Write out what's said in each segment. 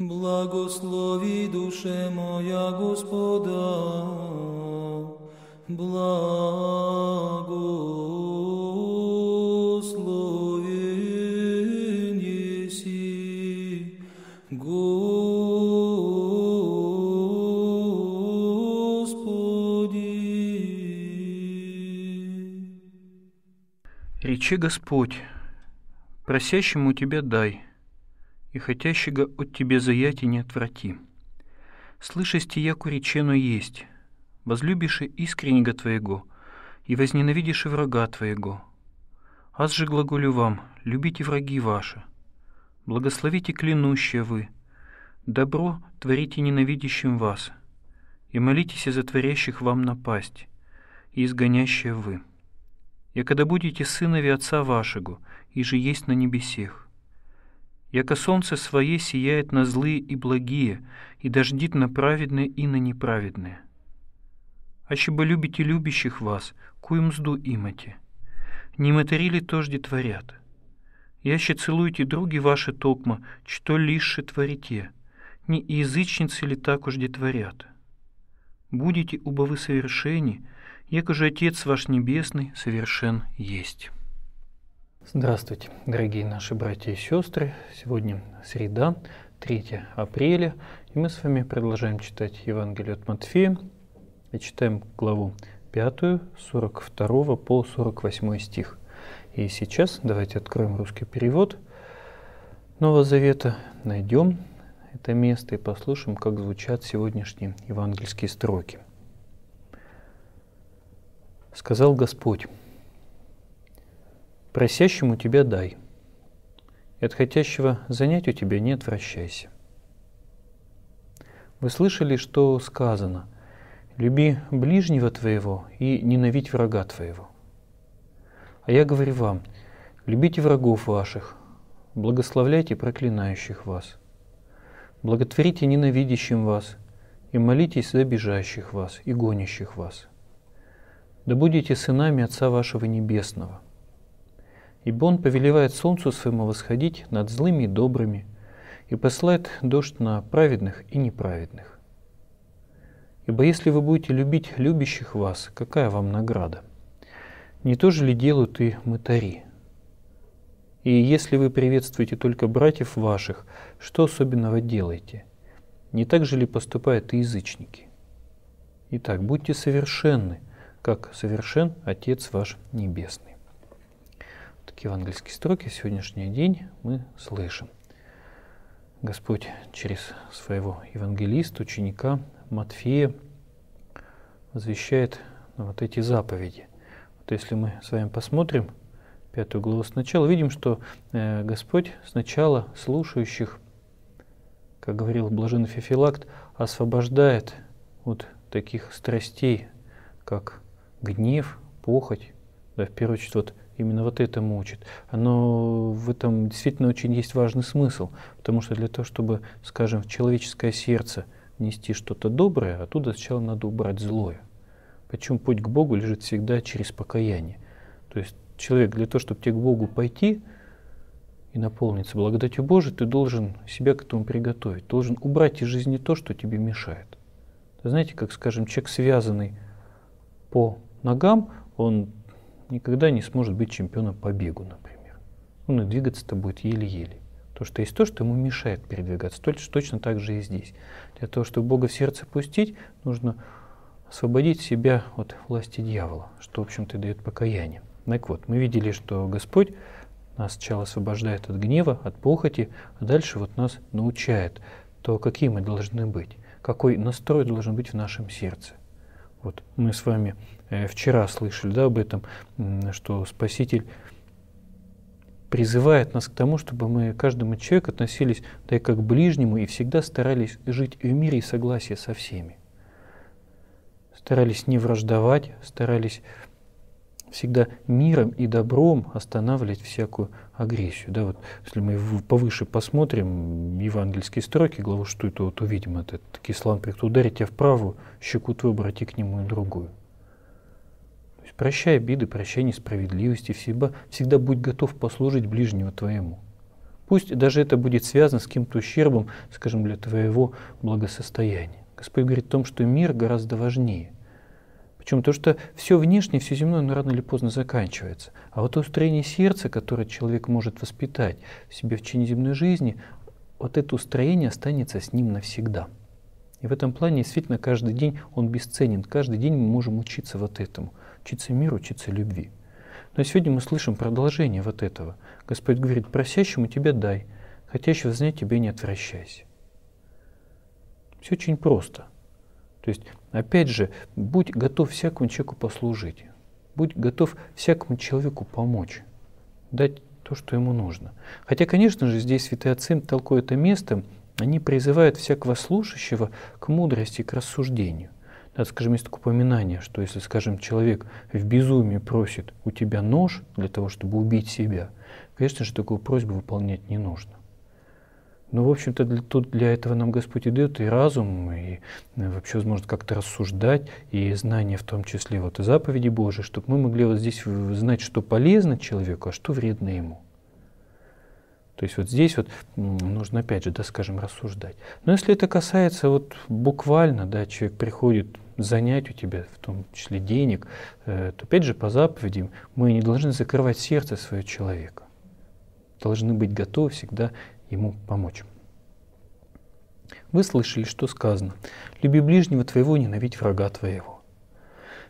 Благослови душе моя Господа, благослови неси, Господи. Речи Господь, просящему Тебя дай – и хотящего от тебе заяти не отврати. Слышасти я речену есть, Возлюбиши искреннего твоего, и возненавидишь врага твоего. Аз же глаголю вам, любите враги ваши, благословите клянущие вы, добро творите ненавидящим вас, и молитесь за творящих вам напасть, и изгонящие вы. И когда будете сынови Отца вашего, и же есть на небесех, яко солнце свое сияет на злые и благие, и дождит на праведные и на неправедные. Аще бы любите любящих вас, кую мзду имате. Не материли тожди творят. Яще целуйте други ваши токма, что лишше творите, не язычницы ли так уж творят. Будете убовы совершени, яко же Отец ваш Небесный совершен есть». Здравствуйте, дорогие наши братья и сестры. Сегодня среда, 3 апреля, и мы с вами продолжаем читать Евангелие от Матфея и читаем главу 5, 42 по 48 стих. И сейчас давайте откроем русский перевод Нового Завета, найдем это место и послушаем, как звучат сегодняшние евангельские строки. «Сказал Господь, Просящему тебя дай, и от хотящего занять у тебя не отвращайся. Вы слышали, что сказано «Люби ближнего твоего и ненавидь врага твоего». А я говорю вам, любите врагов ваших, благословляйте проклинающих вас, благотворите ненавидящим вас и молитесь за обижающих вас и гонящих вас. Да будете сынами Отца вашего Небесного – Ибо он повелевает солнцу своему восходить над злыми и добрыми, и посылает дождь на праведных и неправедных. Ибо если вы будете любить любящих вас, какая вам награда? Не то же ли делают и мытари? И если вы приветствуете только братьев ваших, что особенного делаете? Не так же ли поступают и язычники? Итак, будьте совершенны, как совершен Отец ваш Небесный. Такие евангельские строки сегодняшний день мы слышим. Господь через своего евангелиста, ученика Матфея возвещает вот эти заповеди. Вот если мы с вами посмотрим пятую главу сначала, видим, что э, Господь сначала слушающих, как говорил блажен Фефилакт, освобождает от таких страстей, как гнев, похоть, да, в первую очередь вот Именно вот этому учит. Но в этом действительно очень есть важный смысл, потому что для того, чтобы, скажем, в человеческое сердце нести что-то доброе, оттуда сначала надо убрать злое. Причем путь к Богу лежит всегда через покаяние. То есть человек для того, чтобы тебе к Богу пойти и наполниться благодатью Божией, ты должен себя к этому приготовить, должен убрать из жизни то, что тебе мешает. Знаете, как, скажем, человек связанный по ногам, он никогда не сможет быть чемпионом по бегу, например. Он ну, и ну, двигаться-то будет еле-еле. то что есть то, что ему мешает передвигаться. Точно так же и здесь. Для того, чтобы Бога в сердце пустить, нужно освободить себя от власти дьявола, что, в общем-то, и дает покаяние. Так вот, мы видели, что Господь нас сначала освобождает от гнева, от похоти, а дальше вот нас научает то, какие мы должны быть, какой настрой должен быть в нашем сердце. Вот мы с вами э, вчера слышали да, об этом, что Спаситель призывает нас к тому, чтобы мы к каждому человеку относились да и как к ближнему и всегда старались жить в мире и согласии со всеми. Старались не враждовать, старались всегда миром и добром останавливать всякую агрессию. Да, вот, если мы повыше посмотрим евангельские строки, главу что это вот увидим, этот ислам придет ударит тебя в правую щеку твою, брати к нему и другую. То есть, прощай обиды, прощай несправедливости, всегда, всегда будь готов послужить ближнего твоему. Пусть даже это будет связано с каким-то ущербом, скажем, для твоего благосостояния. Господь говорит о том, что мир гораздо важнее – Почему? Потому что все внешнее, все земное, оно рано или поздно заканчивается. А вот устроение сердца, которое человек может воспитать в себе в течение земной жизни, вот это устроение останется с ним навсегда. И в этом плане действительно каждый день он бесценен. Каждый день мы можем учиться вот этому. Учиться миру, учиться любви. Но сегодня мы слышим продолжение вот этого. Господь говорит, просящему Тебе дай, хотящего знать тебе не отвращайся. Все очень просто. То есть Опять же, будь готов всякому человеку послужить. Будь готов всякому человеку помочь. Дать то, что ему нужно. Хотя, конечно же, здесь святые отцы толкуют это место, они призывают всякого слушающего к мудрости, к рассуждению. Да, скажем, есть такое упоминание, что если, скажем, человек в безумии просит у тебя нож для того, чтобы убить себя, конечно же, такую просьбу выполнять не нужно. Ну, в общем-то, для, тут для этого нам Господь и дает и разум, и э, вообще возможно, как-то рассуждать, и знание в том числе вот и заповеди Божьи, чтобы мы могли вот здесь знать, что полезно человеку, а что вредно ему. То есть вот здесь вот нужно опять же, да, скажем, рассуждать. Но если это касается вот буквально, да, человек приходит занять у тебя, в том числе денег, э, то опять же по заповедям мы не должны закрывать сердце своего человека. Должны быть готовы всегда ему помочь. Вы слышали, что сказано. «Люби ближнего твоего, ненавидь врага твоего».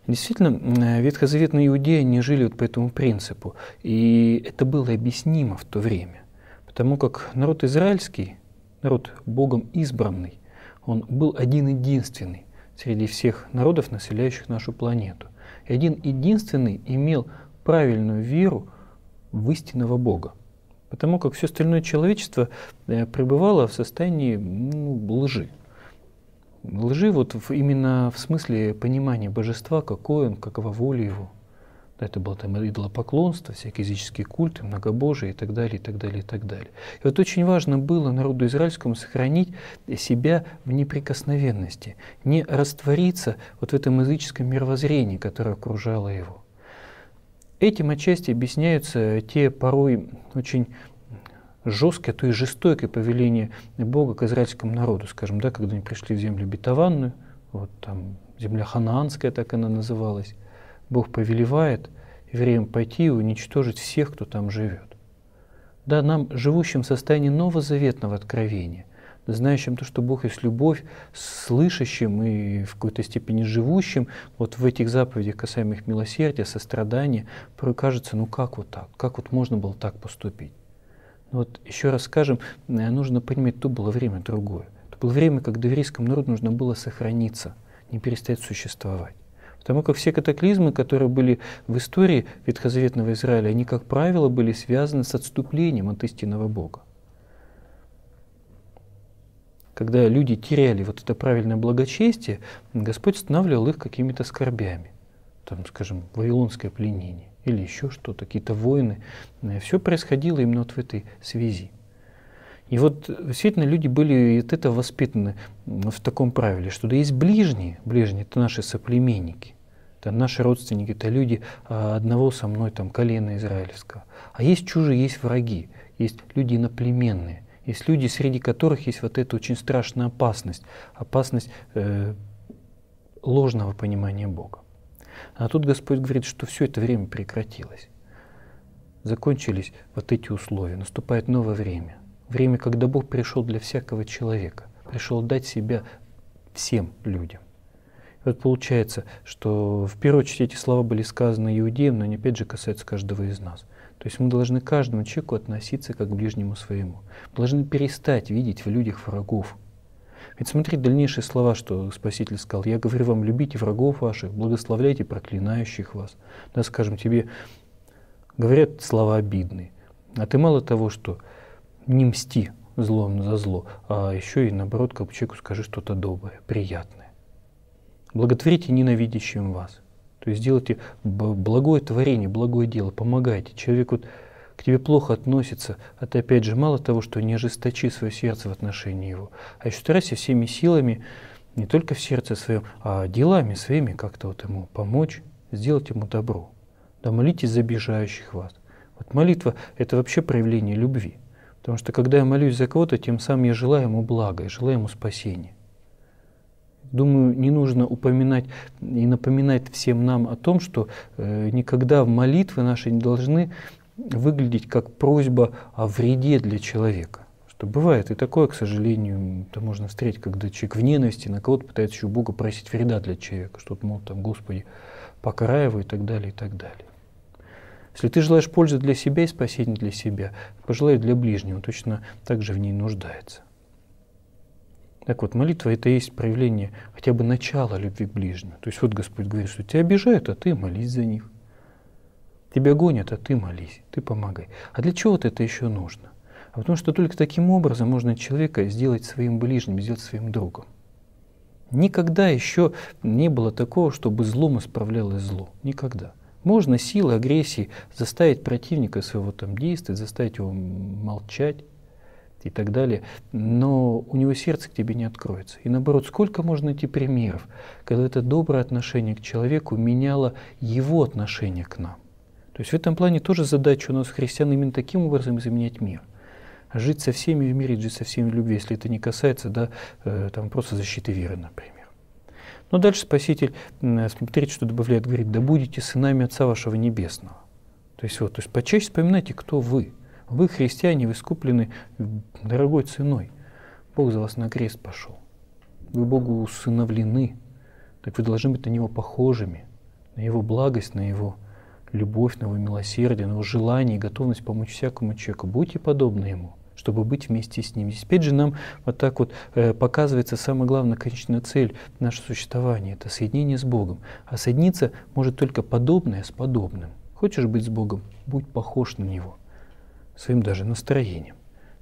Действительно, ветхозаветные иудеи не жили вот по этому принципу, и это было объяснимо в то время, потому как народ израильский, народ Богом избранный, он был один-единственный среди всех народов, населяющих нашу планету. И один-единственный имел правильную веру в истинного Бога потому как все остальное человечество э, пребывало в состоянии ну, лжи. Лжи вот в, именно в смысле понимания божества, какой он, какова воля его. Это было там идолопоклонство, всякие языческие культы, многобожие и так далее, и так далее, и так далее. И вот очень важно было народу израильскому сохранить себя в неприкосновенности, не раствориться вот в этом языческом мировоззрении, которое окружало его. Этим отчасти объясняются те порой очень жесткое, а то и жестокие повеления Бога к израильскому народу, скажем, да, когда они пришли в землю обетованную, вот там земля ханаанская, так она называлась, Бог повелевает евреям пойти и уничтожить всех, кто там живет. Да, нам, живущим в состоянии новозаветного откровения – знающим то, что Бог есть любовь, слышащим и в какой-то степени живущим, вот в этих заповедях, касаемых милосердия, сострадания, порой кажется, ну как вот так, как вот можно было так поступить? Вот еще раз скажем, э, нужно понимать, то было время другое. То было время, когда еврейскому народу нужно было сохраниться, не перестать существовать. Потому как все катаклизмы, которые были в истории ветхозаветного Израиля, они, как правило, были связаны с отступлением от истинного Бога когда люди теряли вот это правильное благочестие, Господь останавливал их какими-то скорбями. Там, скажем, вавилонское пленение или еще что-то, какие-то войны. Э, Все происходило именно вот в этой связи. И вот э, действительно люди были от этого воспитаны в таком правиле, что да есть ближние, ближние это наши соплеменники, это наши родственники, это люди а, одного со мной там колена израильского. А есть чужие, есть враги, есть люди иноплеменные. Есть люди, среди которых есть вот эта очень страшная опасность, опасность э, ложного понимания Бога. А тут Господь говорит, что все это время прекратилось. Закончились вот эти условия, наступает новое время. Время, когда Бог пришел для всякого человека, пришел дать себя всем людям. И вот получается, что в первую очередь эти слова были сказаны иудеям, но они опять же касаются каждого из нас – то есть мы должны к каждому человеку относиться как к ближнему своему. Мы должны перестать видеть в людях врагов. Ведь смотри дальнейшие слова, что Спаситель сказал. «Я говорю вам, любите врагов ваших, благословляйте проклинающих вас». Да, скажем тебе, говорят слова обидные. А ты мало того, что не мсти злом за зло, а еще и наоборот, как человеку скажи что-то доброе, приятное. Благотворите ненавидящим вас – то есть делайте благое творение, благое дело, помогайте. Человек вот к тебе плохо относится, а ты опять же мало того, что не ожесточи свое сердце в отношении его, а еще старайся всеми силами, не только в сердце своем, а делами своими как-то вот ему помочь, сделать ему добро. Да молитесь за обижающих вас. Вот молитва — это вообще проявление любви. Потому что когда я молюсь за кого-то, тем самым я желаю ему блага, я желаю ему спасения. Думаю, не нужно упоминать и напоминать всем нам о том, что э, никогда молитвы наши не должны выглядеть как просьба о вреде для человека. Что бывает и такое, к сожалению, это можно встретить, когда человек в ненависти на кого-то пытается еще Бога просить вреда для человека, что-то, мол, там, Господи, покараивай и так далее, и так далее. Если ты желаешь пользы для себя и спасения для себя, пожелай для ближнего, точно так же в ней нуждается. Так вот, молитва — это и есть проявление хотя бы начала любви к ближнему. То есть вот Господь говорит, что тебя обижают, а ты молись за них. Тебя гонят, а ты молись, ты помогай. А для чего вот это еще нужно? А потому что только таким образом можно человека сделать своим ближним, сделать своим другом. Никогда еще не было такого, чтобы злом исправлялось зло. Никогда. Можно силой агрессии заставить противника своего там действовать, заставить его молчать, и так далее, но у него сердце к тебе не откроется. И наоборот, сколько можно найти примеров, когда это доброе отношение к человеку меняло его отношение к нам. То есть в этом плане тоже задача у нас, христиан, именно таким образом изменять мир. Жить со всеми в мире, жить со всеми в любви, если это не касается да, э, там, просто защиты веры, например. Но дальше Спаситель, э, смотрите, что добавляет, говорит, да будете сынами Отца вашего Небесного. То есть вот, то есть почаще вспоминайте, кто вы – вы, христиане, вы искуплены дорогой ценой. Бог за вас на крест пошел. Вы Богу усыновлены. Так вы должны быть на Него похожими, на Его благость, на Его любовь, на Его милосердие, на Его желание и готовность помочь всякому человеку. Будьте подобны Ему, чтобы быть вместе с Ним. Здесь опять же нам вот так вот э, показывается самая главная конечная цель нашего существования. Это соединение с Богом. А соединиться может только подобное с подобным. Хочешь быть с Богом, будь похож на Него своим даже настроением.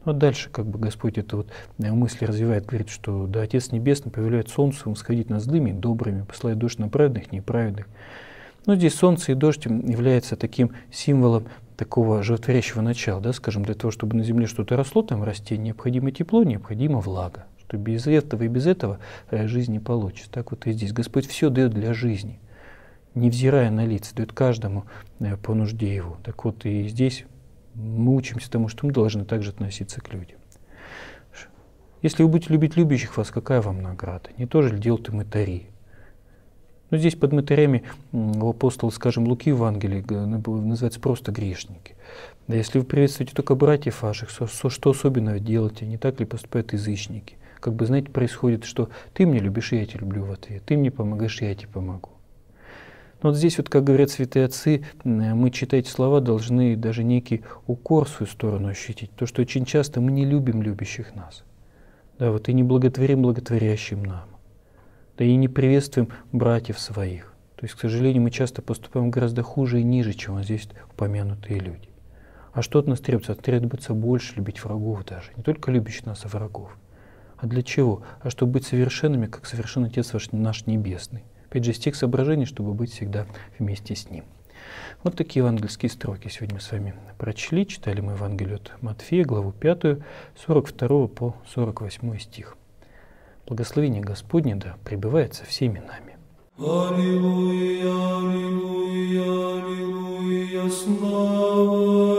Ну, а дальше как бы Господь это вот э, мысли развивает, говорит, что да, Отец Небесный повелевает солнцу сходить на злыми и добрыми, посылает дождь на праведных и неправедных. Но ну, здесь солнце и дождь является таким символом такого животворящего начала, да, скажем, для того, чтобы на земле что-то росло, там расти необходимо тепло, необходимо влага, что без этого и без этого э, жизнь не получится. Так вот и здесь Господь все дает для жизни, невзирая на лица, дает каждому э, по нужде его. Так вот и здесь мы учимся тому, что мы должны также относиться к людям. Если вы будете любить любящих вас, какая вам награда? Не то же ли делают и мытари? Но ну, здесь под мытарями у апостола, скажем, Луки в Евангелии называется просто грешники. Да если вы приветствуете только братьев ваших, со, что особенного делаете? А не так ли поступают язычники? Как бы, знаете, происходит, что ты мне любишь, я тебя люблю в ответ, ты мне помогаешь, я тебе помогу. Но вот здесь, вот, как говорят святые отцы, мы, читая эти слова, должны даже некий укор в свою сторону ощутить. То, что очень часто мы не любим любящих нас. Да, вот и не благотворим благотворящим нам. Да и не приветствуем братьев своих. То есть, к сожалению, мы часто поступаем гораздо хуже и ниже, чем здесь упомянутые люди. А что от нас требуется? От требуется больше любить врагов даже. Не только любящих нас, а врагов. А для чего? А чтобы быть совершенными, как совершен Отец ваш, наш Небесный опять же, из тех соображений, чтобы быть всегда вместе с ним. Вот такие евангельские строки сегодня мы с вами прочли. Читали мы Евангелие от Матфея, главу 5, 42 по 48 стих. Благословение Господне да пребывает со всеми нами. Аллилуйя, аллилуйя, аллилуйя, слава